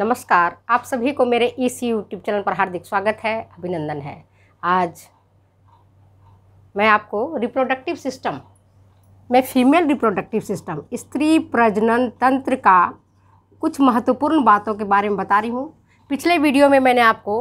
नमस्कार आप सभी को मेरे इस यूट्यूब चैनल पर हार्दिक स्वागत है अभिनंदन है आज मैं आपको रिप्रोडक्टिव सिस्टम मैं फीमेल रिप्रोडक्टिव सिस्टम स्त्री प्रजनन तंत्र का कुछ महत्वपूर्ण बातों के बारे में बता रही हूँ पिछले वीडियो में मैंने आपको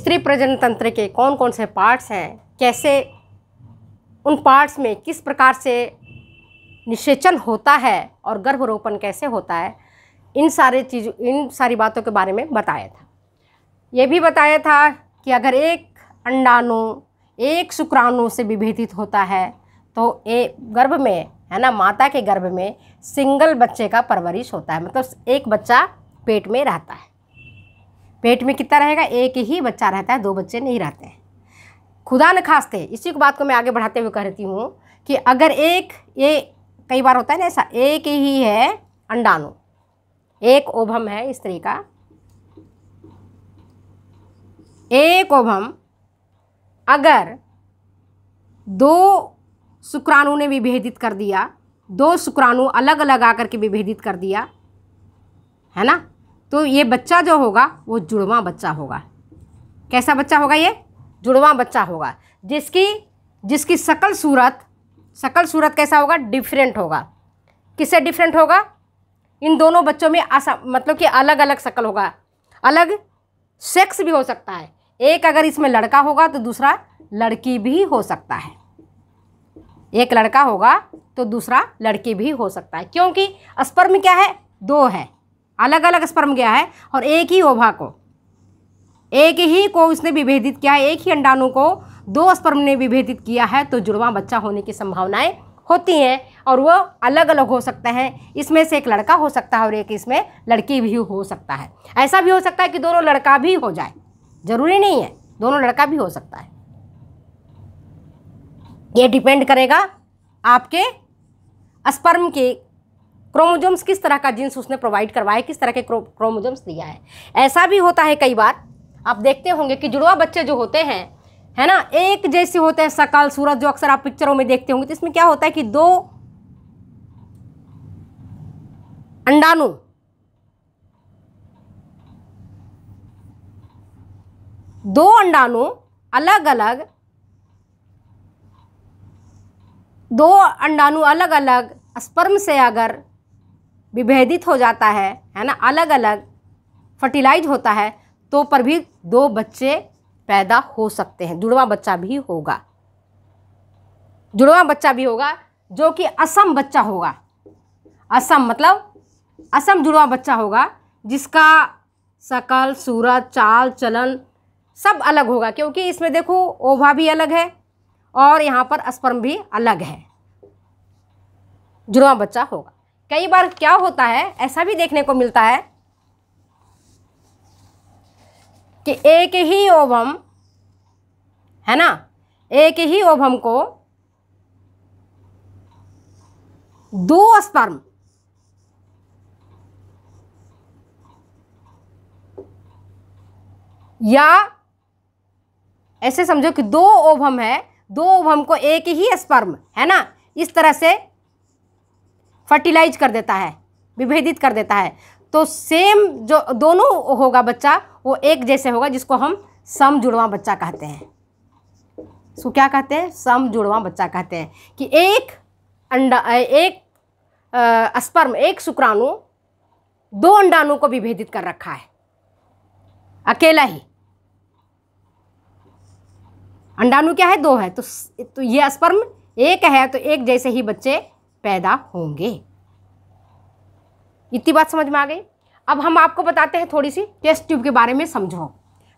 स्त्री प्रजनन तंत्र के कौन कौन से पार्ट्स हैं कैसे उन पार्ट्स में किस प्रकार से निषेचन होता है और गर्भरोपण कैसे होता है इन सारे चीज़ इन सारी बातों के बारे में बताया था ये भी बताया था कि अगर एक अंडाणु एक शुक्राणु से विभेदित होता है तो ए गर्भ में है ना माता के गर्भ में सिंगल बच्चे का परवरिश होता है मतलब एक बच्चा पेट में रहता है पेट में कितना रहेगा एक ही बच्चा रहता है दो बच्चे नहीं रहते हैं खुदा न खास्ते इसी बात को मैं आगे बढ़ाते हुए कहती हूँ कि अगर एक ये कई बार होता है ना ऐसा एक ही है अंडाणु एक ओभम है स्त्री का एक ओभम अगर दो शुक्राणु ने विभेदित कर दिया दो शुक्राणु अलग अलग आकर के विभेदित कर दिया है ना तो ये बच्चा जो होगा वो जुड़वा बच्चा होगा कैसा बच्चा होगा ये जुड़वा बच्चा होगा जिसकी जिसकी सकल सूरत सकल सूरत कैसा होगा डिफरेंट होगा किससे डिफरेंट होगा इन दोनों बच्चों में आसा मतलब कि अलग अलग शक्ल होगा अलग सेक्स भी हो सकता है एक अगर इसमें लड़का होगा तो दूसरा लड़की भी हो सकता है एक लड़का होगा तो दूसरा लड़की भी हो सकता है क्योंकि स्पर्म क्या है दो है अलग अलग स्पर्म गया है और एक ही ओभा को एक ही को उसने विभेदित किया है एक ही अंडाणु को दो स्पर्म ने विभेदित किया है तो जुड़वा बच्चा होने की संभावनाएं होती हैं और वो अलग अलग हो सकते हैं इसमें से एक लड़का हो सकता है और एक इसमें लड़की भी हो सकता है ऐसा भी हो सकता है कि दोनों लड़का भी हो जाए ज़रूरी नहीं है दोनों लड़का भी हो सकता है ये डिपेंड करेगा आपके स्पर्म के क्रोमोजोम्स किस तरह का जीन्स उसने प्रोवाइड करवाया किस तरह के क्रो, क्रोमोजोम्स दिया है ऐसा भी होता है कई बार आप देखते होंगे कि जुड़वा बच्चे जो होते हैं है ना एक जैसे होते हैं सकाल सूरज जो अक्सर आप पिक्चरों में देखते होंगे तो इसमें क्या होता है कि दो अंडाणु दो अंडाणु अलग अलग दो अंडाणु अलग अलग स्पर्म से अगर विभेदित हो जाता है है ना अलग अलग फर्टिलाइज होता है तो पर भी दो बच्चे पैदा हो सकते हैं जुड़वा बच्चा भी होगा जुड़वा बच्चा भी होगा जो कि असम बच्चा होगा असम मतलब असम जुड़वा बच्चा होगा जिसका शकल सूरत चाल चलन सब अलग होगा क्योंकि इसमें देखो ओभा भी अलग है और यहाँ पर स्पर्म भी अलग है जुड़वा बच्चा होगा कई बार क्या होता है ऐसा भी देखने को मिलता है कि एक ही ओवम है ना एक ही ओवम को दो स्पर्म या ऐसे समझो कि दो ओवम है दो ओवम को एक ही स्पर्म है ना इस तरह से फर्टिलाइज कर देता है विभेदित कर देता है तो सेम जो दोनों होगा बच्चा वो एक जैसे होगा जिसको हम सम जुड़वा बच्चा कहते हैं सो क्या कहते हैं सम जुड़वा बच्चा कहते हैं कि एक अंडा एक स्पर्म एक शुक्राणु दो अंडाणु को विभेदित कर रखा है अकेला ही अंडाणु क्या है दो है तो तो ये स्पर्म एक है तो एक जैसे ही बच्चे पैदा होंगे इतनी बात समझ में आ गई अब हम आपको बताते हैं थोड़ी सी टेस्ट ट्यूब के बारे में समझो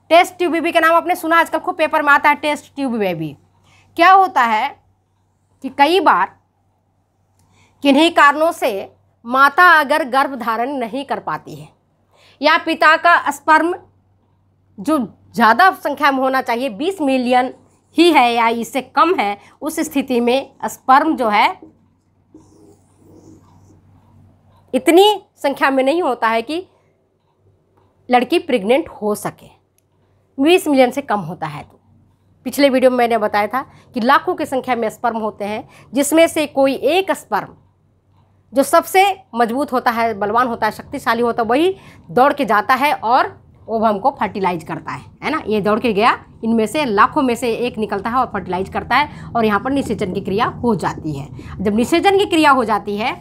टेस्ट ट्यूब बेबी का नाम आपने सुना आजकल खूब पेपर में आता है टेस्ट ट्यूब बेबी क्या होता है कि कई बार किन्हीं कारणों से माता अगर गर्भ धारण नहीं कर पाती है या पिता का स्पर्म जो ज़्यादा संख्या में होना चाहिए 20 मिलियन ही है या इससे कम है उस स्थिति में स्पर्म जो है इतनी संख्या में नहीं होता है कि लड़की प्रेग्नेंट हो सके बीस मिलियन से कम होता है तो पिछले वीडियो में मैंने बताया था कि लाखों की संख्या में स्पर्म होते हैं जिसमें से कोई एक स्पर्म जो सबसे मजबूत होता है बलवान होता है शक्तिशाली होता है वही दौड़ के जाता है और ओभम को फर्टिलाइज करता है है ना ये दौड़ के गया इनमें से लाखों में से एक निकलता है और फर्टिलाइज करता है और यहाँ पर निषेचन की क्रिया हो जाती है जब निषेचन की क्रिया हो जाती है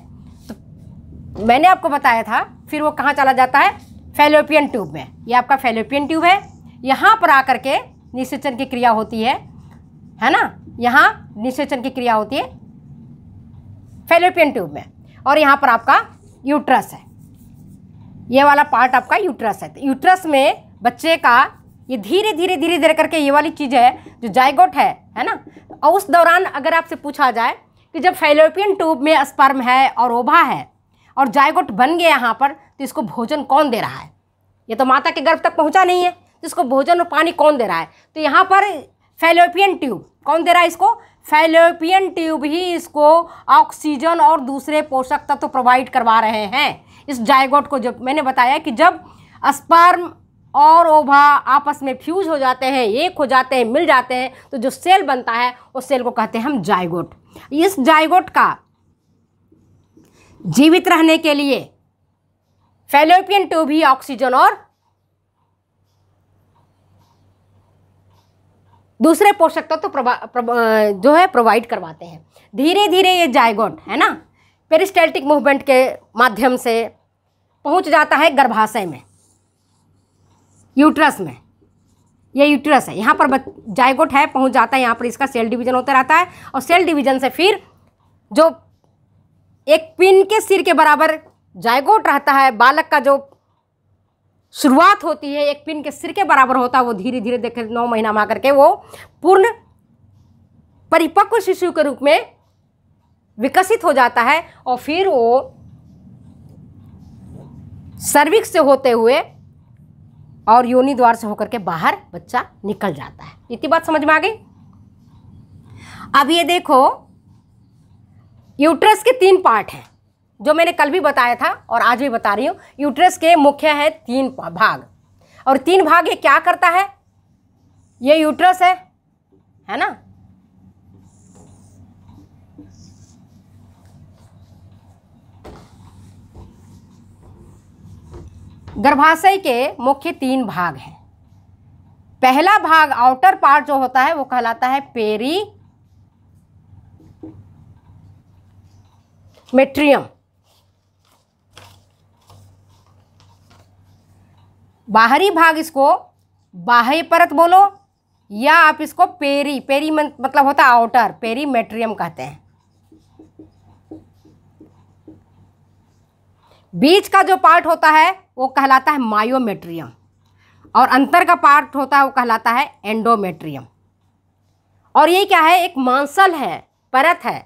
मैंने आपको बताया था फिर वो कहाँ चला जाता है फेलोपियन ट्यूब में ये आपका फेलोपियन ट्यूब है यहाँ पर आकर के निषेचन की क्रिया होती है है ना यहाँ निषेचन की क्रिया होती है फेलोपियन ट्यूब में और यहाँ पर आपका यूट्रस है ये वाला पार्ट आपका यूट्रस है तो यूट्रस में बच्चे का ये धीरे धीरे धीरे धीरे करके ये वाली चीज़ है जो जायगोट है है ना और उस दौरान अगर आपसे पूछा जाए कि जब फेलोपियन ट्यूब में स्पर्म है और ओभा है और जायगोट बन गया यहाँ पर तो इसको भोजन कौन दे रहा है ये तो माता के गर्भ तक पहुँचा नहीं है तो इसको भोजन और पानी कौन दे रहा है तो यहाँ पर फेलोपियन ट्यूब कौन दे रहा है इसको फेलोपियन ट्यूब ही इसको ऑक्सीजन और दूसरे पोषक तत्व तो प्रोवाइड करवा रहे हैं इस जायगोट को जब मैंने बताया कि जब स्पर्म और ओभा आपस में फ्यूज हो जाते हैं एक हो जाते हैं मिल जाते हैं तो जो सेल बनता है उस सेल को कहते हैं हम जायगोट इस जायगोट का जीवित रहने के लिए फेलोपियन ट्यूब ही ऑक्सीजन और दूसरे पोषक तत्व तो जो है प्रोवाइड करवाते हैं धीरे धीरे ये जायगोट है ना पेरिस्टेल्टिक मूवमेंट के माध्यम से पहुंच जाता है गर्भाशय में यूट्रस में ये यूट्रस है यहाँ पर जायगोट है पहुंच जाता है यहाँ पर इसका सेल डिवीजन होता रहता है और सेल डिवीजन से फिर जो एक पिन के सिर के बराबर जायगोट रहता है बालक का जो शुरुआत होती है एक पिन के सिर के बराबर होता है वो धीरे धीरे देखे नौ महीना में आकर के वो पूर्ण परिपक्व शिशु के रूप में विकसित हो जाता है और फिर वो सर्विक्स से होते हुए और योनि द्वार से होकर के बाहर बच्चा निकल जाता है इतनी बात समझ में आ गई अब ये देखो यूट्रस के तीन पार्ट हैं जो मैंने कल भी बताया था और आज भी बता रही हूँ यूट्रस के मुख्य हैं तीन भाग और तीन भाग ये क्या करता है ये यूट्रस है है ना गर्भाशय के मुख्य तीन भाग हैं पहला भाग आउटर पार्ट जो होता है वो कहलाता है पेरी मेट्रियम बाहरी भाग इसको बाह्य परत बोलो या आप इसको पेरी पेरी मतलब होता आउटर पेरी मेट्रियम कहते हैं बीच का जो पार्ट होता है वो कहलाता है मायोमेट्रियम और अंतर का पार्ट होता है वो कहलाता है एंडोमेट्रियम और ये क्या है एक मांसल है परत है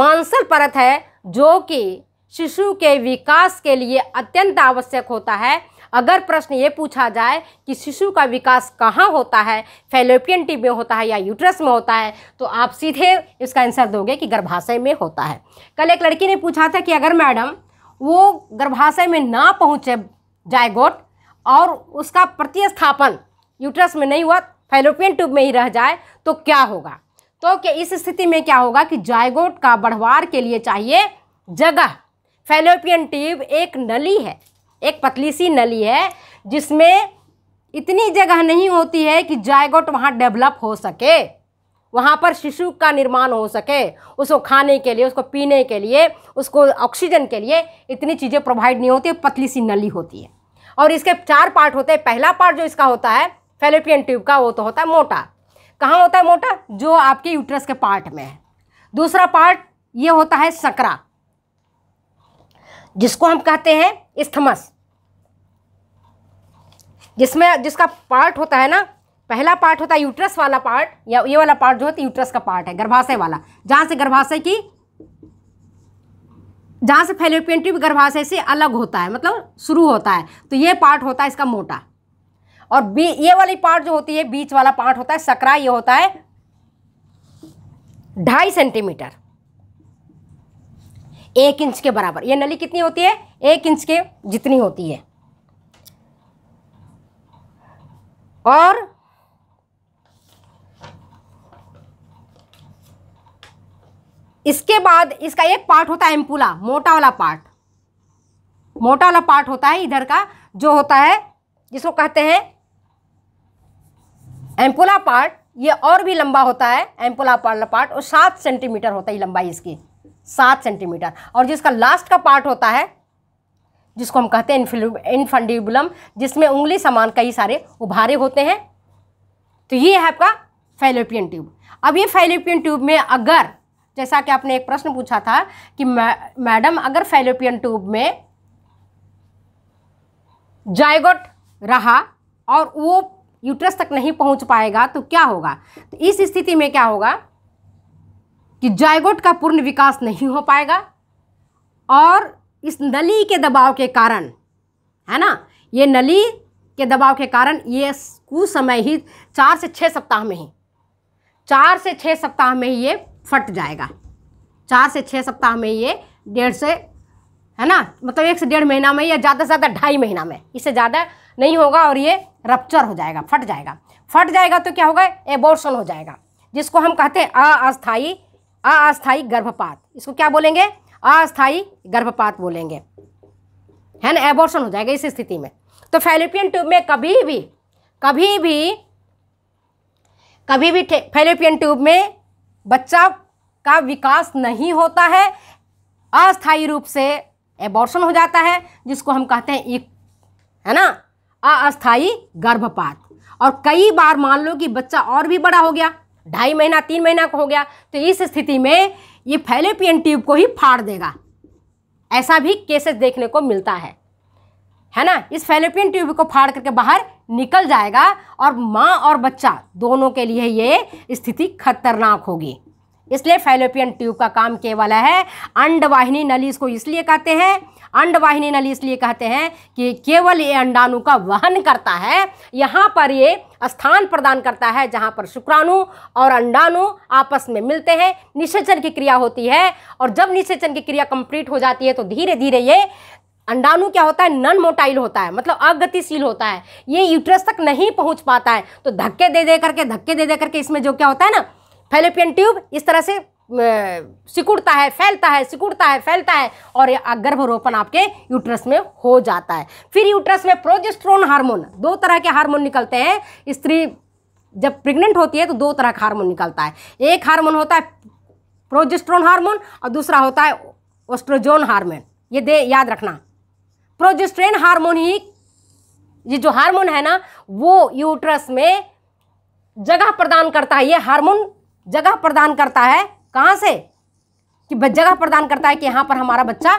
मांसल परत है जो कि शिशु के विकास के लिए अत्यंत आवश्यक होता है अगर प्रश्न ये पूछा जाए कि शिशु का विकास कहाँ होता है फेलोपियन टिप में होता है या यूट्रस में होता है तो आप सीधे इसका आंसर दोगे कि गर्भाशय में होता है कल एक लड़की ने पूछा था कि अगर मैडम वो गर्भाशय में ना पहुँचे जायगोट और उसका प्रतिस्थापन यूट्रस में नहीं हुआ फेलोपियन ट्यूब में ही रह जाए तो क्या होगा तो क्या इस स्थिति में क्या होगा कि जायगोट का बढ़वार के लिए चाहिए जगह फेलोपियन ट्यूब एक नली है एक पतली सी नली है जिसमें इतनी जगह नहीं होती है कि जायगोट वहाँ डेवलप हो सके वहाँ पर शिशु का निर्माण हो सके उसको खाने के लिए उसको पीने के लिए उसको ऑक्सीजन के लिए इतनी चीज़ें प्रोवाइड नहीं होती पतली सी नली होती है और इसके चार पार्ट होते हैं पहला पार्ट जो इसका होता है फेलोपियन ट्यूब का वो तो होता है मोटा कहाँ होता है मोटा जो आपके यूट्रस के पार्ट में है दूसरा पार्ट ये होता है सकरा जिसको हम कहते हैं स्थमस जिसमें जिसका पार्ट होता है ना पहला पार्ट होता है यूट्रस वाला पार्ट या ये वाला पार्ट जो होता है यूट्रस तो का पार्ट है गर्भाशय वाला जहाँ से गर्भाशय की जहाँ से फेलोपियन ट्यूब गर्भाशय से अलग होता है मतलब शुरू होता है तो ये पार्ट होता है इसका मोटा और बी ये वाली पार्ट जो होती है बीच वाला पार्ट होता है सकरा ये होता है ढाई सेंटीमीटर एक इंच के बराबर ये नली कितनी होती है एक इंच के जितनी होती है और इसके बाद इसका एक पार्ट होता है एम्पुला मोटा वाला पार्ट मोटा वाला पार्ट होता है इधर का जो होता है जिसको कहते हैं एम्पोला पार्ट ये और भी लंबा होता है एम्पोला पार्ला पार्ट और सात सेंटीमीटर होता है लंबाई इसकी सात सेंटीमीटर और जिसका लास्ट का पार्ट होता है जिसको हम कहते हैं इनफंडिबुलम जिसमें उंगली समान कई सारे उभारे होते हैं तो ये है आपका फेलोपियन ट्यूब अब ये फेलोपियन ट्यूब में अगर जैसा कि आपने एक प्रश्न पूछा था कि मैडम अगर फेलोपियन ट्यूब में जायगोट रहा और वो यूट्रस तक नहीं पहुंच पाएगा तो क्या होगा तो इस स्थिति में क्या होगा कि जायगोट का पूर्ण विकास नहीं हो पाएगा और इस नली के दबाव के कारण है ना ये नली के दबाव के कारण ये कुसमय ही चार से छः सप्ताह में ही चार से छः सप्ताह में ही ये फट जाएगा चार से छः सप्ताह में ये डेढ़ से है ना मतलब एक से डेढ़ महीना में या ज़्यादा से ज़्यादा ढाई महीना में इससे ज़्यादा नहीं होगा और ये रप्चर हो जाएगा फट जाएगा फट जाएगा तो क्या होगा एबोर्सन हो जाएगा जिसको हम कहते हैं अस्थाई अस्थाई गर्भपात इसको क्या बोलेंगे अस्थाई गर्भपात बोलेंगे है ना एबोर्सन हो जाएगा इस स्थिति में तो फेलिपियन ट्यूब में कभी भी कभी भी कभी भी फेलिपियन ट्यूब में बच्चा का विकास नहीं होता है अस्थायी रूप से एबोर्सन हो जाता है जिसको हम कहते हैं है ना अस्थाई गर्भपात और कई बार मान लो कि बच्चा और भी बड़ा हो गया ढाई महीना तीन महीना का हो गया तो इस स्थिति में ये फैलेपियन ट्यूब को ही फाड़ देगा ऐसा भी केसेस देखने को मिलता है है ना इस फैलेपियन ट्यूब को फाड़ करके बाहर निकल जाएगा और माँ और बच्चा दोनों के लिए ये स्थिति खतरनाक होगी इसलिए फैलोपियन ट्यूब का काम केवल है अंडवाहिनी नली इसको इसलिए कहते हैं अंडवाहिनी नली इसलिए कहते हैं कि केवल ये अंडाणु का वहन करता है यहाँ पर ये स्थान प्रदान करता है जहाँ पर शुक्राणु और अंडाणु आपस में मिलते हैं निषेचन की क्रिया होती है और जब निषेचन की क्रिया कंप्लीट हो जाती है तो धीरे धीरे ये अंडाणु क्या होता है नन मोटाइल होता है मतलब अगतिशील होता है ये यूट्रस तक नहीं पहुंच पाता है तो धक्के दे दे करके धक्के दे दे करके इसमें जो क्या होता है ना फेलोपियन ट्यूब इस तरह से सिकुड़ता है फैलता है सिकुड़ता है फैलता है और ये गर्भरोपण आपके यूट्रस में हो जाता है फिर यूट्रस में प्रोजेस्ट्रोन हार्मोन दो तरह के हार्मोन निकलते हैं स्त्री जब प्रेग्नेंट होती है तो दो तरह का हार्मोन निकलता है एक हार्मोन होता है प्रोजेस्ट्रोन हार्मोन और दूसरा होता है ओस्ट्रोजोन हार्मोन ये दे याद रखना प्रोजेस्ट्रेन हार्मोन ही ये जो हार्मोन है ना वो यूट्रस में जगह प्रदान करता है ये हार्मोन जगह प्रदान करता है कहाँ से कि जगह प्रदान करता है कि यहाँ पर हमारा बच्चा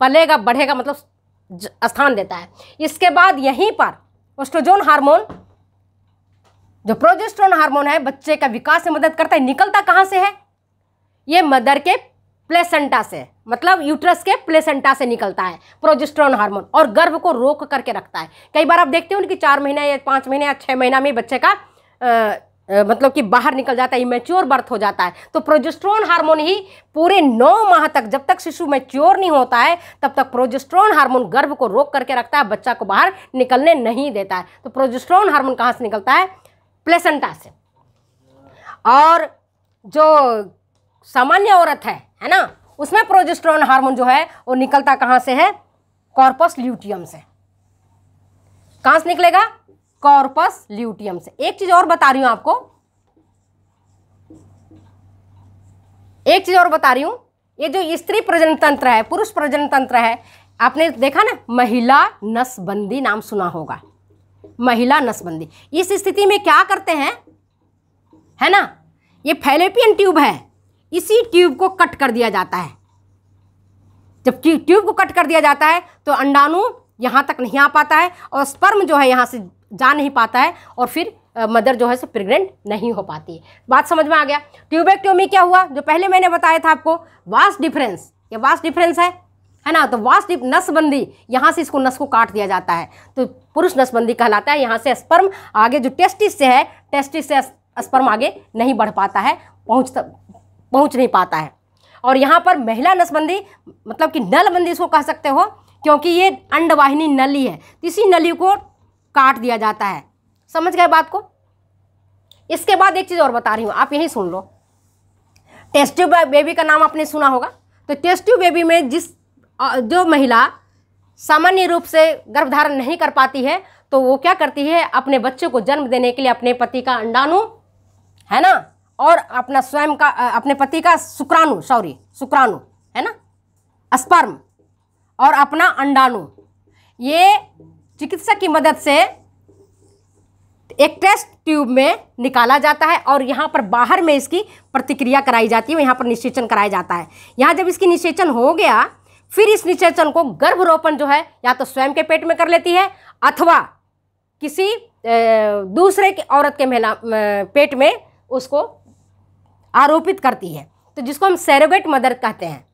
पलेगा बढ़ेगा मतलब स्थान देता है इसके बाद यहीं पर ओस्ट्रोजोन हार्मोन जो प्रोजेस्ट्रोन हार्मोन है बच्चे का विकास में मदद करता है निकलता कहाँ से है ये मदर के प्लेसेंटा से मतलब यूट्रस के प्लेसेंटा से निकलता है प्रोजेस्ट्रॉन हार्मोन और गर्भ को रोक करके रखता है कई बार आप देखते हो कि चार महीने या पाँच महीने या छः महीना में बच्चे का मतलब कि बाहर निकल जाता है इमेच्योर बर्थ हो जाता है तो प्रोजेस्ट्रॉन हार्मोन ही पूरे नौ माह तक जब तक शिशु मैच्योर नहीं होता है तब तक प्रोजेस्ट्रॉन हार्मोन गर्भ को रोक करके रखता है बच्चा को बाहर निकलने नहीं देता है तो प्रोजेस्ट्रॉन हार्मोन कहाँ से निकलता है प्लेसेंटा से और जो सामान्य औरत है है ना उसमें प्रोजेस्ट्रॉन हार्मोन जो है वो निकलता कहाँ से है कॉर्पस ल्यूटियम से कहाँ से निकलेगा कॉर्पस ल्यूटियम से एक चीज और बता रही हूं आपको एक चीज और बता रही हूं ये जो स्त्री प्रजनन तंत्र है पुरुष प्रजनन तंत्र है आपने देखा ना महिला नसबंदी नाम सुना होगा महिला नसबंदी इस स्थिति में क्या करते हैं है ना ये फैलेपियन ट्यूब है इसी ट्यूब को कट कर दिया जाता है जब ट्यूब को कट कर दिया जाता है तो अंडाणु यहां तक नहीं आ पाता है और स्पर्म जो है यहां से जा नहीं पाता है और फिर मदर जो है सो प्रेग्नेंट नहीं हो पाती है बात समझ में आ गया ट्यूबेक्टोमी क्या हुआ जो पहले मैंने बताया था आपको वास डिफरेंस ये वास डिफरेंस है है ना तो वास्ट नसबंदी यहाँ से इसको नस को काट दिया जाता है तो पुरुष नसबंदी कहलाता है यहाँ से स्पर्म आगे जो टेस्टिस से है टेस्टिस से स्पर्म आगे नहीं बढ़ पाता है पहुँच पहुँच नहीं पाता है और यहाँ पर महिला नसबंदी मतलब कि नलबंदी इसको कह सकते हो क्योंकि ये अंडवाहिनी नली है तो इसी नली को काट दिया जाता है समझ गए बात को इसके बाद एक चीज़ और बता रही हूँ आप यही सुन लो टेस्टिव बेबी का नाम आपने सुना होगा तो टेस्टिव बेबी में जिस जो महिला सामान्य रूप से गर्भधारण नहीं कर पाती है तो वो क्या करती है अपने बच्चे को जन्म देने के लिए अपने पति का अंडाणु है ना और अपना स्वयं का अपने पति का शुक्राणु सॉरी शुक्राणु है ना स्पर्म और अपना अंडाणु ये चिकित्सक की मदद से एक टेस्ट ट्यूब में निकाला जाता है और यहाँ पर बाहर में इसकी प्रतिक्रिया कराई जाती है यहाँ पर निषेचन कराया जाता है यहाँ जब इसकी निषेचन हो गया फिर इस निषेचन को गर्भरोपण जो है या तो स्वयं के पेट में कर लेती है अथवा किसी दूसरे के औरत के महिला पेट में उसको आरोपित करती है तो जिसको हम सैरोगेट मदर कहते हैं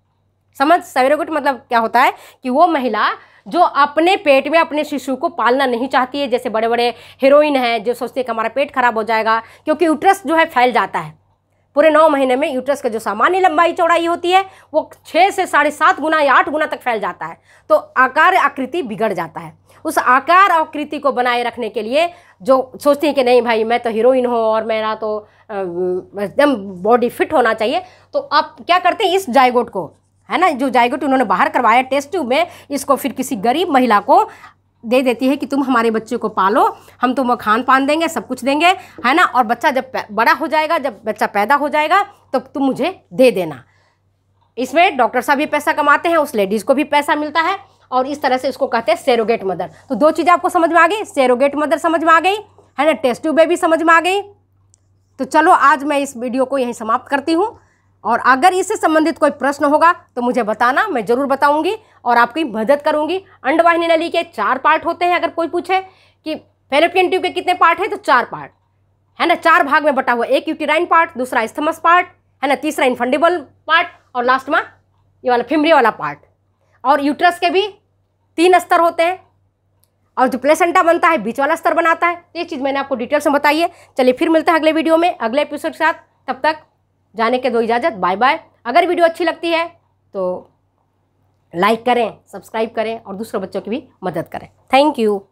समझ सैरोगेट मतलब क्या होता है कि वो महिला जो अपने पेट में अपने शिशु को पालना नहीं चाहती है जैसे बड़े बड़े हीरोइन हैं जो सोचते हैं कि हमारा पेट खराब हो जाएगा क्योंकि यूट्रस जो है फैल जाता है पूरे नौ महीने में यूट्रस का जो सामान्य लंबाई चौड़ाई होती है वो छः से साढ़े सात गुना या आठ गुना तक फैल जाता है तो आकार आकृति बिगड़ जाता है उस आकार आकृति को बनाए रखने के लिए जो सोचते हैं कि नहीं भाई मैं तो हीरोइन हूँ और मेरा तो एकदम बॉडी फिट होना चाहिए तो आप क्या करते हैं इस जायगोट को है ना जो तो उन्होंने बाहर करवाया टेस्ट ट्यूब में इसको फिर किसी गरीब महिला को दे देती है कि तुम हमारे बच्चे को पालो हम तुम्हें खान पान देंगे सब कुछ देंगे है ना और बच्चा जब बड़ा हो जाएगा जब बच्चा पैदा हो जाएगा तो तुम मुझे दे देना इसमें डॉक्टर साहब भी पैसा कमाते हैं उस लेडीज़ को भी पैसा मिलता है और इस तरह से इसको कहते हैं सेरोगेट मदर तो दो चीज़ें आपको समझ में आ गई सेरोगेट मदर समझ में आ गई है ना टेस्ट ट्यूब भी समझ में आ गई तो चलो आज मैं इस वीडियो को यहीं समाप्त करती हूँ और अगर इससे संबंधित कोई प्रश्न होगा तो मुझे बताना मैं ज़रूर बताऊंगी और आपकी मदद करूंगी अंडवाहिनी नली के चार पार्ट होते हैं अगर कोई पूछे कि फेलोपियन ट्यूब के कितने पार्ट हैं तो चार पार्ट है ना चार भाग में बटा हुआ एक यूटिराइन पार्ट दूसरा स्थमस पार्ट है ना तीसरा इनफंडेबल पार्ट और लास्ट में ये वाला फिमरे वाला पार्ट और यूट्रस के भी तीन स्तर होते हैं और जो प्लेसेंटा बनता है बीच वाला स्तर बनाता है तो ये चीज़ मैंने आपको डिटेल्स में बताई है चलिए फिर मिलते हैं अगले वीडियो में अगले एपिसोड के साथ तब तक जाने के दो इजाज़त बाय बाय अगर वीडियो अच्छी लगती है तो लाइक करें सब्सक्राइब करें और दूसरे बच्चों की भी मदद करें थैंक यू